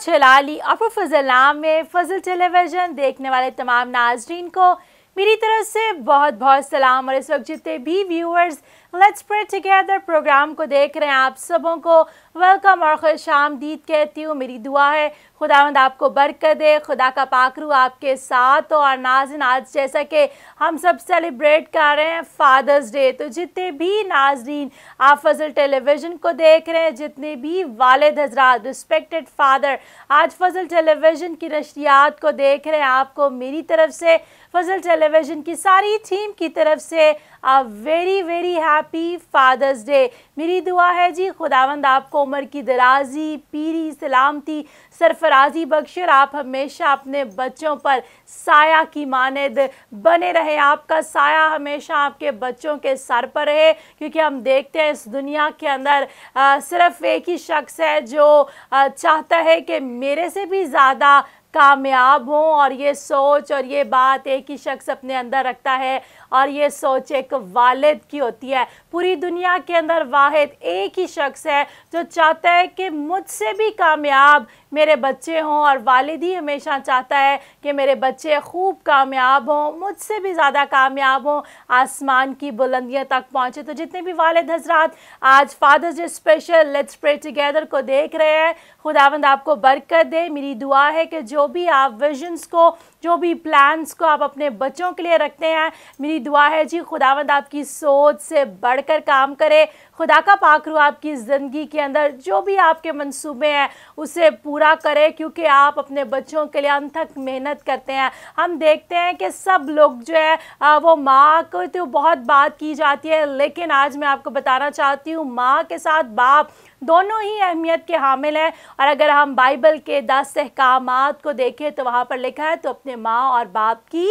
छलाली फजल नाम में फजल टेलीविज़न देखने वाले तमाम नाजरीन को मेरी तरफ से बहुत बहुत सलाम और इस वक्त जितने भी viewers let's pray together program को देख रहे हैं आप सबों को वेलकम और खुश आमदीद कहती हूँ मेरी दुआ है खुदावंद आपको बरकत दे खुदा का पाखरू आपके साथ हो और नाजिन आज जैसा कि हम सब सेलिब्रेट कर रहे हैं फादर्स डे तो जितने भी नाजरीन आप फजल टेलीविज़न को देख रहे हैं जितने भी वालद हजरात रिस्पेक्टेड फादर आज फजल टेलीविज़न की नशरियात को देख रहे हैं आपको मेरी तरफ से फजल टेलीविज़न की सारी थीम की तरफ से very very happy father's day मेरी दुआ है जी खुदावंद आपको उम्र की दराजी पीरी सलामती सरफराजी बख्श और आप हमेशा अपने बच्चों पर साया की मानद बने रहे आपका साया हमेशा आपके बच्चों के सर पर रहे क्योंकि हम देखते हैं इस दुनिया के अंदर आ, सिर्फ एक ही शख्स है जो आ, चाहता है कि मेरे से भी ज़्यादा कामयाब हों और ये सोच और ये बात एक ही शख्स अपने अंदर रखता है और ये सोच एक वालिद की होती है पूरी दुनिया के अंदर वाहिद एक ही शख्स है जो चाहता है कि मुझसे भी कामयाब मेरे बच्चे हों और वालिद ही हमेशा चाहता है कि मेरे बच्चे खूब कामयाब हों मुझसे भी ज़्यादा कामयाब हों आसमान की बुलंदियों तक पहुँचे तो जितने भी वालिद हजरात आज father's day special let's pray together को देख रहे हैं खुदावंद आपको बरकत दे मेरी दुआ है कि जो भी आप विजन्स को जो भी प्लान्स को आप अपने बच्चों के लिए रखते हैं मेरी दुआ है जी खुदावंद आपकी सोच से बढ़कर काम करे खुदा का पाखरू आपकी ज़िंदगी के अंदर जो भी आपके मंसूबे हैं उसे पूरा करें क्योंकि आप अपने बच्चों के लिए अनथक मेहनत करते हैं हम देखते हैं कि सब लोग जो है वो माँ को तो बहुत बात की जाती है लेकिन आज मैं आपको बताना चाहती हूँ माँ के साथ बाप दोनों ही अहमियत के हामिल हैं और अगर हम बाइबल के दस अहकाम को देखें तो वहाँ पर लिखा है तो अपने माँ और बाप की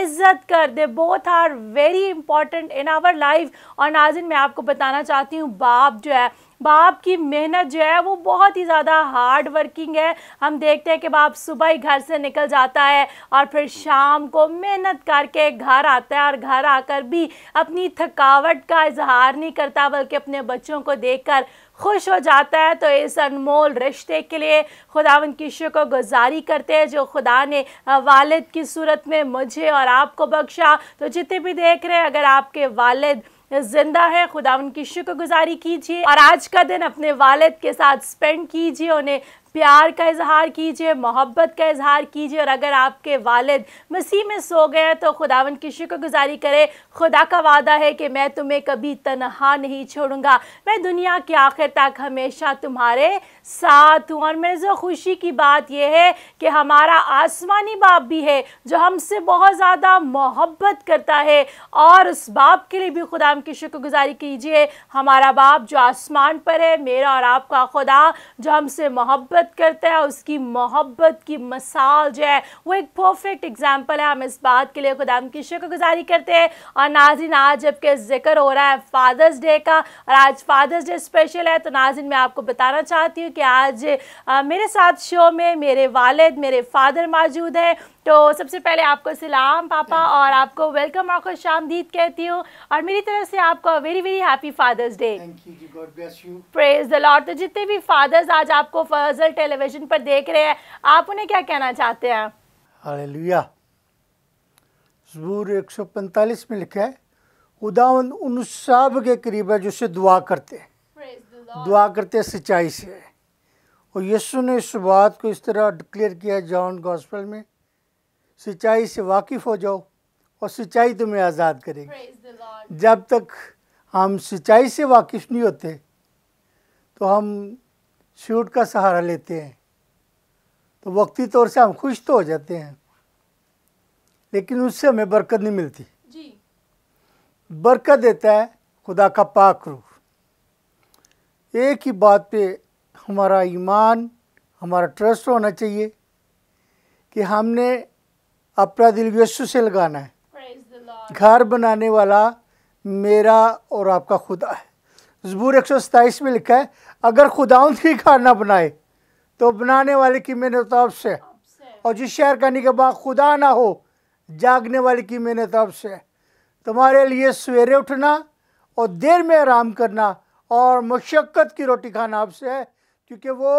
इज्जत कर दे both are very important in our life और नाजिन मैं आपको बताना चाहती बताती हूँ बाप जो है बाप की मेहनत जो है वो बहुत ही ज़्यादा हार्ड वर्किंग है हम देखते हैं कि बाप सुबह ही घर से निकल जाता है और फिर शाम को मेहनत करके घर आता है और घर आकर भी अपनी थकावट का इजहार नहीं करता बल्कि अपने बच्चों को देखकर खुश हो जाता है तो इस अनमोल रिश्ते के लिए खुदा उनकी शुक्र गुजारी करते हैं जो खुदा ने वालिद की सूरत में मुझे और आपको बख्शा तो जितने भी देख रहे हैं अगर आपके वालिद जिंदा है खुदा उनकी शुक्रगुजारी कीजिए और आज का दिन अपने वालिद के साथ स्पेंड कीजिए उन्हें प्यार का इजहार कीजिए मोहब्बत का इजहार कीजिए और अगर आपके वालिद मसीह में सो गए तो खुदावन की शुक्रगुजारी करें खुदा का वादा है कि मैं तुम्हें कभी तनहा नहीं छोड़ूंगा मैं दुनिया के आखिर तक हमेशा तुम्हारे साथ हूँ और मेरे जो खुशी की बात यह है कि हमारा आसमानी बाप भी है जो हमसे बहुत ज़्यादा मोहब्बत करता है और उस बाप के लिए भी खुदा की शुक्रगुजारी कीजिए हमारा बाप जो आसमान पर है मेरा और आपका खुदा जो हमसे मोहब्बत मोहब्बत करता है उसकी मोहब्बत की मसाल जो है वो एक परफेक्ट एग्जाम्पल है हम इस बात के लिए खुदाम की शुक्रगुजारी करते हैं और नाजिन आज जबकि जिक्र हो रहा है फादर्स डे का और आज फादर्स डे स्पेशल है तो नाजिन मैं आपको बताना चाहती हूँ कि आज आ, मेरे साथ शो में मेरे वालद मेरे फादर मौजूद हैं तो सबसे पहले आपको सलाम पापा और आपको वेलकम और खुश आमदीद कहती हूँ और मेरी तरफ से आपको very very happy father's day प्रेज द तो जितने भी फादर्स आज आपको फजल टेलीविजन पर देख रहे हैं आप उन्हें क्या कहना चाहते हैं हालेलुया जबूर 145 में लिखा है उदावन उन सब के करीब है जिससे दुआ करते हैं दुआ करते हैं सच्चाई से और यीशु ने इस बात को इस तरह डिक्लेयर किया जॉन गॉस्पल में सिंचाई से वाकिफ़ हो जाओ और सिंचाई तुम्हें आज़ाद करेगी जब तक हम सिंचाई से वाकिफ़ नहीं होते तो हम शूट का सहारा लेते हैं तो वक्ती तौर से हम खुश तो हो जाते हैं लेकिन उससे हमें बरकत नहीं मिलती जी। बरकत देता है खुदा का पाक रूह एक ही बात पे हमारा ईमान हमारा ट्रस्ट होना चाहिए कि हमने अपना दिल यस्सु से लगाना है घर बनाने वाला मेरा और आपका खुदा है जबूर एक सौ सताईस में लिखा है अगर खुदाउन ही खाना बनाए तो बनाने वाले की मेहनत तो आपसे और जिस शहर का बाद खुदा ना हो जागने वाले की मेहनत तो आपसे तुम्हारे लिए सवेरे उठना और देर में आराम करना और मशक्क़त की रोटी खाना आपसे है क्योंकि वो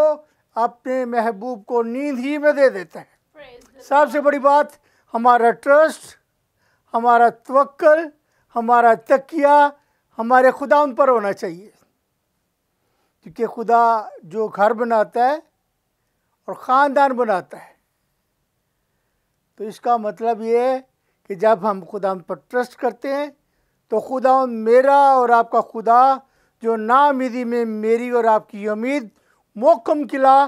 अपने महबूब को नींद ही में दे देते हैं सबसे बड़ी बात हमारा ट्रस्ट हमारा तवक्ल हमारा तकिया हमारे खुदा उन पर होना चाहिए क्योंकि खुदा जो घर बनाता है और ख़ानदान बनाता है तो इसका मतलब ये है कि जब हम खुदा पर ट्रस्ट करते हैं तो खुदा मेरा और आपका खुदा जो नामिदी में मेरी और आपकी उम्मीद मोकम किला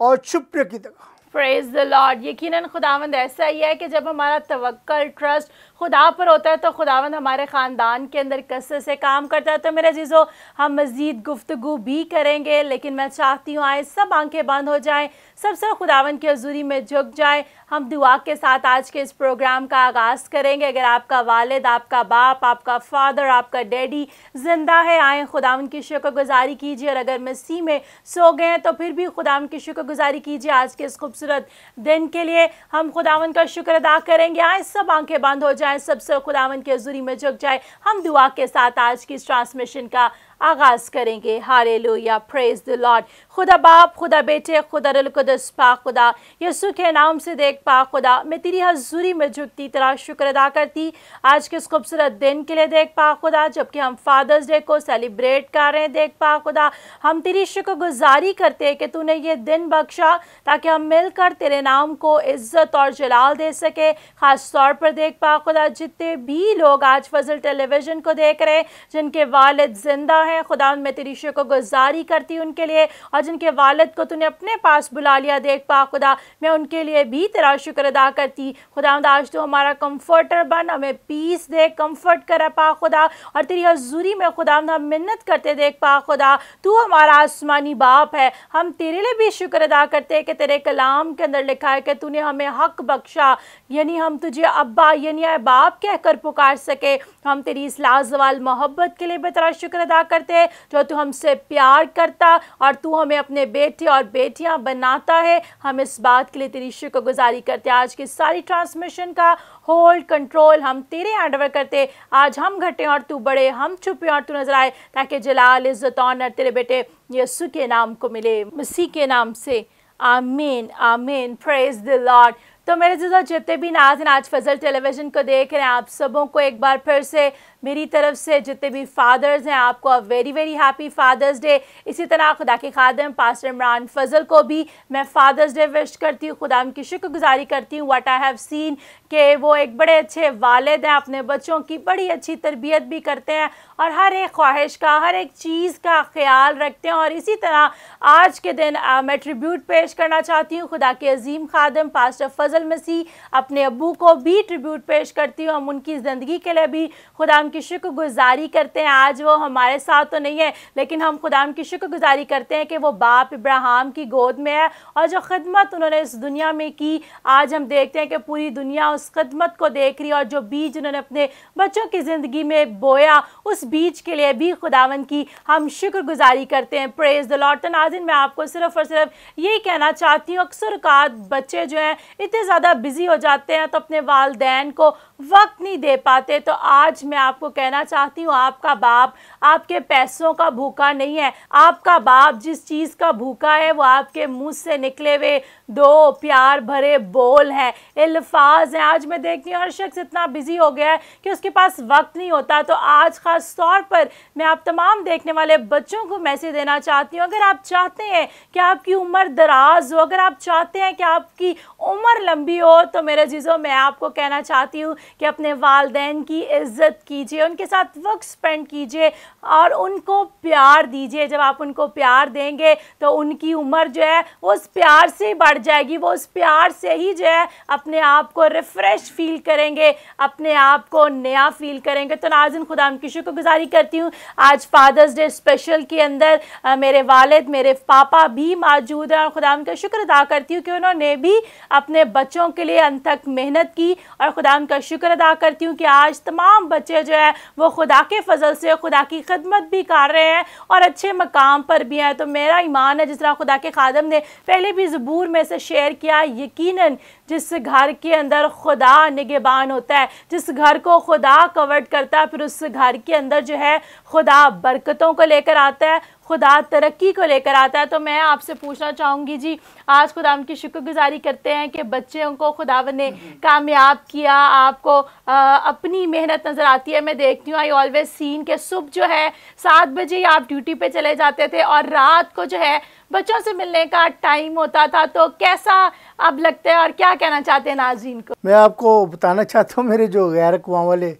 और छुपने की तरह फ्रेज़ द लॉर्ड यकीनन खुदावंद ऐसा ही है कि जब हमारा तवक्ल ट्रस्ट खुदा पर होता है तो खुदावंद हमारे ख़ानदान के अंदर कसरत से काम करता है तो मेरे जीज़ो हम मज़ीद गुफ्तु भी करेंगे लेकिन मैं चाहती हूँ आए सब आंखें बंद हो जाएँ सब सब खुदावन की हजूरी में झुक जाएँ हम दुआ के साथ आज के इस प्रोग्राम का आगाज़ करेंगे अगर आपका वालद आपका बाप आपका फ़ादर आपका डैडी ज़िंदा है खुदा खुदावन की शुक्रगुजारी कीजिए और अगर मसीह में सो गए तो फिर भी खुदावन की शुक्रगुजारी कीजिए आज के इस खूब खूबसूरत दिन के लिए हम खुदावन का शुक्र अदा करेंगे आए सब आंखें बंद हो जाएं सब खुदावन के जुरी में झुक जाए हम दुआ के साथ आज की इस ट्रांसमिशन का आगाज़ करेंगे हारे या फ्रेज द लॉर्ड खुदा बाप खुदा बेटे खुदा रुलकुदस पा खुदा यसु के नाम से देख पा खुदा मैं तेरी हजूरी में झुकती तरह शुक्र अदा करती आज के इस खूबसूरत दिन के लिए देख पा खुदा जबकि हम फादर्स डे को सेलिब्रेट कर रहे हैं देख पा खुदा हम तेरी शुक्रगुजारी करते हैं कि तूने ये दिन बख्शा ताकि हम मिलकर तेरे नाम को इज़्ज़त और जलाल दे सके ख़ास तौर पर देख पा खुदा जितने भी लोग आज फजल टेलीविज़न को देख रहे हैं जिनके वालद जिंदा है खुदा मैं तेरी शुक्र गुजारी करती उनके लिए और जिनके वालद को तूने अपने पास बुला लिया देख पा खुदा मैं उनके लिए भी तेरा शुक्र अदा करती खुदा आज तू हमारा कम्फर्टर बन हमें पीस दे कम्फर्ट कर पा खुदा और तेरी हजूरी में खुदा हम मिन्नत करते देख पा खुदा तू हमारा आसमानी बाप है हम तेरे लिए भी शुक्र अदा करते हैं कि तेरे कलाम के अंदर लिखा है कि तूने हमें हक बख्शा यानी हम तुझे अब्बा यानी बाप कहकर पुकार सके हम तेरी इस लाजवाल मोहब्बत के लिए भी तेरा शुक्र अदा कर करते हैं जो तू हमसे प्यार करता और तू हमें अपने बेटे और बेटियां बनाता है हम इस बात के लिए तेरी शुक्र गुजारी करते आज की सारी ट्रांसमिशन का होल्ड कंट्रोल हम तेरे हैंड ओवर करते आज हम घटे और तू बड़े हम छुपे और तू नजर आए ताकि जलाल इज्जत और तेरे बेटे यसु के नाम को मिले मसीह के नाम से आमीन आमीन प्रेज द लॉर्ड तो मेरे जजा जितने भी नाजन आज फजल टेलीविज़न को देख रहे हैं आप सबों को एक बार फिर से मेरी तरफ से जितने भी फादर्स हैं आपको a very very happy father's day इसी तरह खुदा के खादम पास्टर इमरान फजल को भी मैं फ़ादर्स डे विश करती हूँ खुदा की शुक्रगुजारी करती हूँ व्हाट आई हैव सीन के वो एक बड़े अच्छे वालद हैं अपने बच्चों की बड़ी अच्छी तरबियत भी करते हैं और हर एक ख्वाहिश का हर एक चीज़ का ख्याल रखते हैं और इसी तरह आज के दिन मैं ट्रिब्यूट पेश करना चाहती हूँ खुदा के अजीम खादम पास्टर फजल मसीह मसीह अपने अबू को भी ट्रिब्यूट पेश करती हूँ हम उनकी ज़िंदगी के लिए भी खुदाम की शुक्रगुजारी करते हैं आज वो हमारे साथ तो नहीं है लेकिन हम खुदाम की शुक्रगुजारी करते हैं कि वो बाप इब्राहम की गोद में है और जो खदमत उन्होंने इस दुनिया में की आज हम देखते हैं कि पूरी दुनिया उस खदमत को देख रही है और जो बीज उन्होंने अपने बच्चों की ज़िंदगी में बोया उस बीज के लिए भी खुदावन की हम शुक्रगुजारी करते हैं प्रेज द लॉटन नाजिन मैं आपको सिर्फ और सिर्फ यही कहना चाहती हूँ अक्सर का बच्चे जो हैं इतने इतने ज़्यादा बिज़ी हो जाते हैं तो अपने वालदेन को वक्त नहीं दे पाते तो आज मैं आपको कहना चाहती हूँ आपका बाप आपके पैसों का भूखा नहीं है आपका बाप जिस चीज़ का भूखा है वो आपके मुंह से निकले हुए दो प्यार भरे बोल हैं अल्फाज हैं आज मैं देखती हूँ हर शख्स इतना बिज़ी हो गया है कि उसके पास वक्त नहीं होता तो आज ख़ास तौर पर मैं आप तमाम देखने वाले बच्चों को मैसेज देना चाहती हूँ अगर आप चाहते हैं कि आपकी उम्र दराज हो अगर आप चाहते हैं कि आपकी उम्र लंबी हो तो मेरे जीजों मैं आपको कहना चाहती हूँ कि अपने वालदेन की इज्जत कीजिए उनके साथ वक्त स्पेंड कीजिए और उनको प्यार दीजिए जब आप उनको प्यार देंगे तो उनकी उम्र जो है वो उस प्यार से ही बढ़ जाएगी वो उस प्यार से ही जो है अपने आप को रिफ़्रेश फील करेंगे अपने आप को नया फील करेंगे तो नाजिन खुदा की शुक्रगुजारी करती हूँ आज फादर्स डे स्पेशल के अंदर आ, मेरे वालद मेरे पापा भी मौजूद हैं और खुदा का शुक्र अदा करती हूँ कि उन्होंने भी अपने बच्चों के लिए तक मेहनत की और खुदा उनका शुक्र अदा करती हूँ कि आज तमाम बच्चे जो है वो खुदा के फजल से खुदा की खदमत भी कर रहे हैं और अच्छे मकाम पर भी हैं तो मेरा ईमान है जिस तरह खुदा के खादम ने पहले भी ज़बूर में से शेयर किया यकीनन जिस घर के अंदर खुदा निगेबान होता है जिस घर को खुदा कवर्ड करता है फिर उस घर के अंदर जो है खुदा बरकतों को लेकर आता है खुदा तरक्की को लेकर आता है तो मैं आपसे पूछना चाहूँगी जी आज खुदा की शुक्रगुजारी करते हैं कि बच्चों को खुदावन ने हम्म। कामयाब किया आपको आ, अपनी मेहनत नज़र आती है मैं देखती हूँ आई ऑलवेज सीन के सुबह जो है सात बजे आप ड्यूटी पे चले जाते थे और रात को जो है बच्चों से मिलने का टाइम होता था तो कैसा अब लगता है और क्या कहना चाहते हैं नाजीन को मैं आपको बताना चाहता हूँ मेरे जो गैर कुआ वाले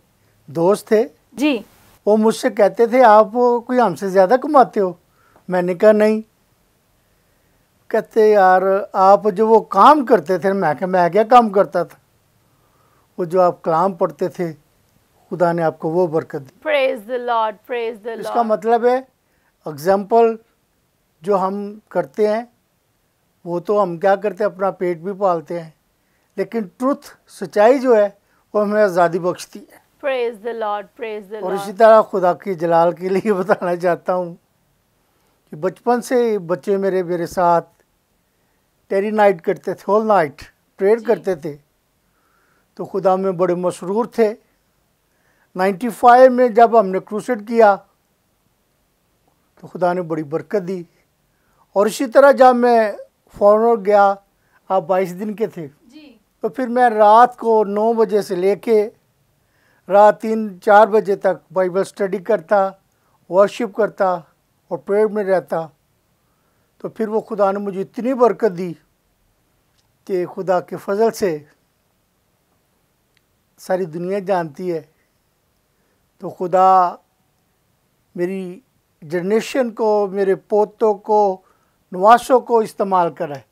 दोस्त थे जी वो मुझसे कहते थे आप कोई हमसे ज़्यादा कमाते हो मैंने कहा नहीं कहते यार आप जो वो काम करते थे मैं क्या मैं क्या काम करता था वो जो आप कलाम पढ़ते थे खुदा ने आपको वो बरकत दी praise the Lord praise the Lord इसका मतलब है एग्जांपल जो हम करते हैं वो तो हम क्या करते हैं अपना पेट भी पालते हैं लेकिन ट्रुथ सच्चाई जो है वो हमें आज़ादी बख्शती है प्रेज और इसी तरह खुदा की जलाल के लिए बताना चाहता हूँ कि बचपन से बच्चे मेरे मेरे साथ टेरी नाइट करते थे होल नाइट प्रेयर करते थे तो खुदा में बड़े मशहूर थे 95 में जब हमने क्रूसेट किया तो खुदा ने बड़ी बरकत दी और इसी तरह जब मैं फॉरन गया आप बाईस दिन के थे जी। तो फिर मैं रात को नौ बजे से लेके रात तीन चार बजे तक बाइबल स्टडी करता वर्शिप करता और प्रेयर में रहता तो फिर वो खुदा ने मुझे इतनी बरकत दी कि खुदा के फजल से सारी दुनिया जानती है तो खुदा मेरी जनरेशन को मेरे पोतों को नवासों को इस्तेमाल करें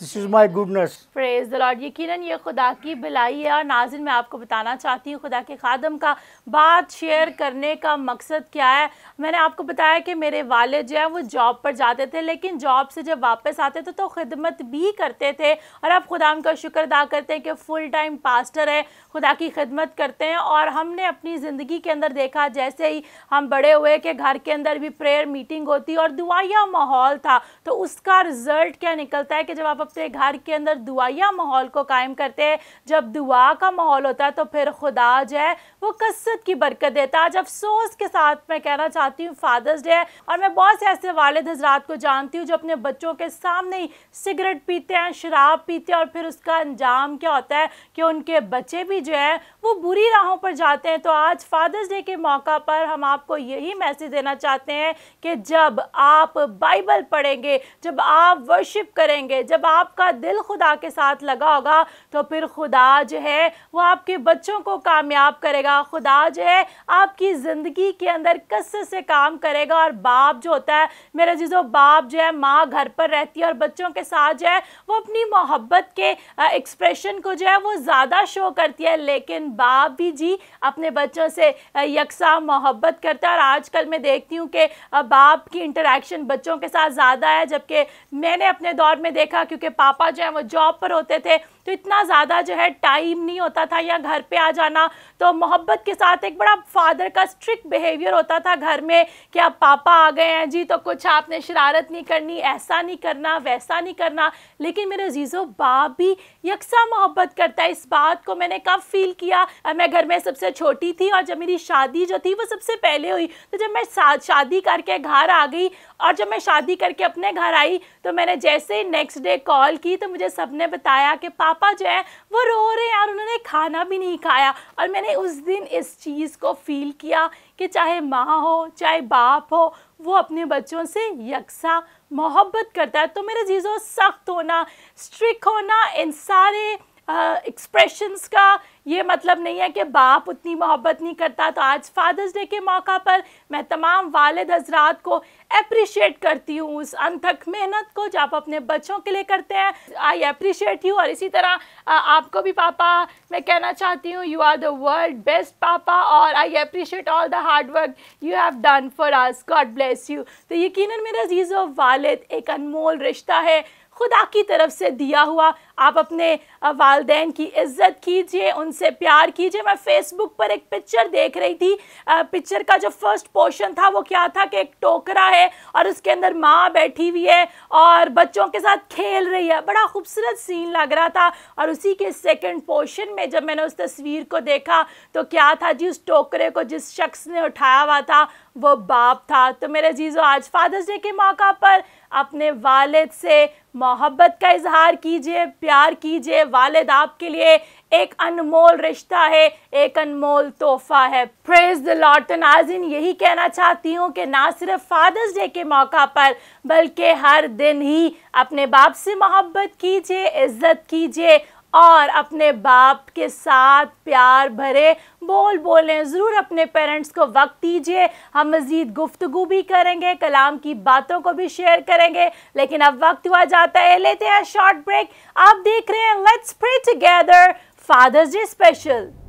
this is my goodness praise the Lord यकीनन ये खुदा की भलाई है और नाजिन मैं आपको बताना चाहती हूँ खुदा के खादम का बात शेयर करने का मकसद क्या है मैंने आपको बताया कि मेरे वाले जो है वो जॉब पर जाते थे लेकिन जॉब से जब वापस आते थे तो खिदमत भी करते थे और अब खुदा उनका शुक्र अदा करते हैं कि फुल टाइम पास्टर है खुदा की खिदमत करते हैं और हमने अपनी ज़िंदगी के अंदर देखा जैसे ही हम बड़े हुए कि घर के अंदर भी प्रेयर मीटिंग होती और दुआया माहौल था तो उसका रिज़ल्ट क्या निकलता है कि जब आप से घर के अंदर दुआया माहौल को कायम करते हैं जब दुआ का माहौल होता है तो फिर खुदा जो है वो कसरत की बरकत देता है आज अफसोस के साथ मैं कहना चाहती हूँ फादर्स डे और मैं बहुत से ऐसे वालद हजरात को जानती हूँ जो अपने बच्चों के सामने ही सिगरेट पीते हैं शराब पीते हैं और फिर उसका अंजाम क्या होता है कि उनके बच्चे भी जो है वो बुरी राहों पर जाते हैं तो आज फादर्स डे के मौका पर हम आपको यही मैसेज देना चाहते हैं कि जब आप बाइबल पढ़ेंगे जब आप वर्शिप करेंगे जब आप आपका दिल खुदा के साथ लगा होगा तो फिर खुदा जो है वो आपके बच्चों को कामयाब करेगा खुदा जो है आपकी ज़िंदगी के अंदर कस से काम करेगा और बाप जो होता है मेरा जिजो बाप जो है माँ घर पर रहती है और बच्चों के साथ जो है वो अपनी मोहब्बत के एक्सप्रेशन को जो है वो ज़्यादा शो करती है लेकिन बाप भी जी अपने बच्चों से यकसा मोहब्बत करता है और आजकल मैं देखती हूँ कि बाप की इंटरेक्शन बच्चों के साथ ज़्यादा है जबकि मैंने अपने दौर में देखा क्योंकि पापा जो है वो जॉब पर होते थे तो इतना ज़्यादा जो है टाइम नहीं होता था या घर पे आ जाना तो मोहब्बत के साथ एक बड़ा फादर का स्ट्रिक्ट बिहेवियर होता था घर में कि आप पापा आ गए हैं जी तो कुछ आपने शरारत नहीं करनी ऐसा नहीं करना वैसा नहीं करना लेकिन मेरे जीजो बाप भी यकसा मोहब्बत करता है इस बात को मैंने कब फील किया मैं घर में सबसे छोटी थी और जब मेरी शादी जो थी वो सबसे पहले हुई तो जब मैं शादी करके घर आ गई और जब मैं शादी करके अपने घर आई तो मैंने जैसे ही नेक्स्ट डे कॉल की तो मुझे सबने बताया कि पापा पापा जो है वो रो रहे हैं और उन्होंने खाना भी नहीं खाया और मैंने उस दिन इस चीज़ को फील किया कि चाहे माँ हो चाहे बाप हो वो अपने बच्चों से यकसा मोहब्बत करता है तो मेरे चीज़ों सख्त होना स्ट्रिक होना इन सारे एक्सप्रेशंस uh, का ये मतलब नहीं है कि बाप उतनी मोहब्बत नहीं करता तो आज फादर्स डे के मौका पर मैं तमाम वालद हजरात को अप्रिशिएट करती हूँ उस अनथक मेहनत को जो आप अपने बच्चों के लिए करते हैं आई अप्रिशिएट यू और इसी तरह आपको भी पापा मैं कहना चाहती हूँ you are the world best पापा और I appreciate all the hard work you have done for us God bless you तो यकीन मेरा अजीज़ वालद एक अनमोल रिश्ता है खुदा की तरफ से दिया हुआ आप अपने वालदे की इज़्ज़त कीजिए उनसे प्यार कीजिए मैं फेसबुक पर एक पिक्चर देख रही थी पिक्चर का जो फर्स्ट पोर्शन था वो क्या था कि एक टोकरा है और उसके अंदर माँ बैठी हुई है और बच्चों के साथ खेल रही है बड़ा खूबसूरत सीन लग रहा था और उसी के सेकंड पोर्शन में जब मैंने उस तस्वीर को देखा तो क्या था जी उस टोकरे को जिस शख्स ने उठाया हुआ था वो बाप था तो मेरे जीजो आज फादर्स डे के मौका पर अपने वालिद से मोहब्बत का इजहार कीजिए प्यार कीजिए वालिद आपके लिए एक अनमोल रिश्ता है एक अनमोल तोहफा है प्रेज द लॉर्ड नाजिन यही कहना चाहती हूँ कि ना सिर्फ फादर्स डे के मौका पर बल्कि हर दिन ही अपने बाप से मोहब्बत कीजिए इज्जत कीजिए और अपने बाप के साथ प्यार भरे बोल बोलें ज़रूर अपने पेरेंट्स को वक्त दीजिए हम मज़ीद गुफ्तु भी करेंगे कलाम की बातों को भी शेयर करेंगे लेकिन अब वक्त हुआ जाता है लेते हैं शॉर्ट ब्रेक आप देख रहे हैं let's pray together Father's day special